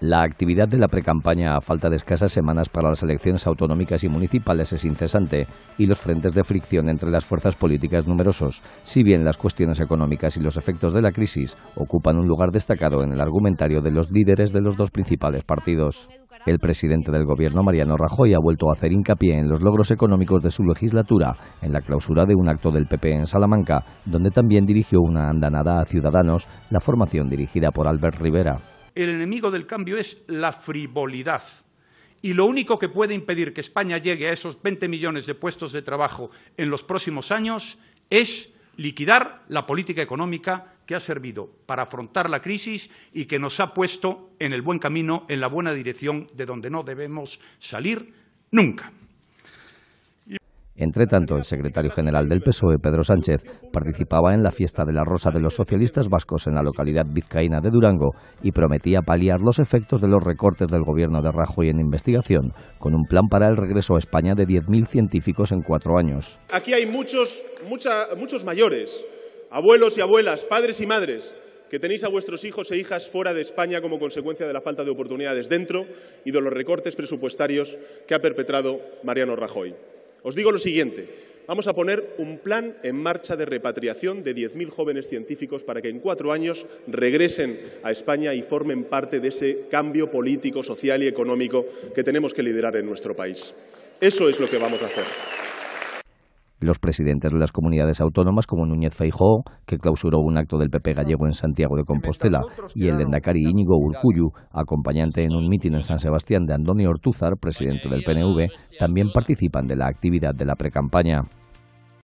La actividad de la precampaña a falta de escasas semanas para las elecciones autonómicas y municipales es incesante y los frentes de fricción entre las fuerzas políticas numerosos, si bien las cuestiones económicas y los efectos de la crisis ocupan un lugar destacado en el argumentario de los líderes de los dos principales partidos. El presidente del gobierno, Mariano Rajoy, ha vuelto a hacer hincapié en los logros económicos de su legislatura en la clausura de un acto del PP en Salamanca, donde también dirigió una andanada a Ciudadanos, la formación dirigida por Albert Rivera. El enemigo del cambio es la frivolidad. Y lo único que puede impedir que España llegue a esos 20 millones de puestos de trabajo en los próximos años es liquidar la política económica que ha servido para afrontar la crisis y que nos ha puesto en el buen camino, en la buena dirección, de donde no debemos salir nunca. Entre tanto, el secretario general del PSOE, Pedro Sánchez, participaba en la fiesta de la Rosa de los socialistas vascos en la localidad vizcaína de Durango y prometía paliar los efectos de los recortes del gobierno de Rajoy en investigación, con un plan para el regreso a España de 10.000 científicos en cuatro años. Aquí hay muchos, muchos mayores abuelos y abuelas, padres y madres, que tenéis a vuestros hijos e hijas fuera de España como consecuencia de la falta de oportunidades dentro y de los recortes presupuestarios que ha perpetrado Mariano Rajoy. Os digo lo siguiente, vamos a poner un plan en marcha de repatriación de 10.000 jóvenes científicos para que en cuatro años regresen a España y formen parte de ese cambio político, social y económico que tenemos que liderar en nuestro país. Eso es lo que vamos a hacer los presidentes de las comunidades autónomas, como Núñez Feijóo, que clausuró un acto del PP gallego en Santiago de Compostela, y el endacari Íñigo Urcuyu, acompañante en un mitin en San Sebastián de Antonio Ortúzar, presidente del PNV, también participan de la actividad de la precampaña.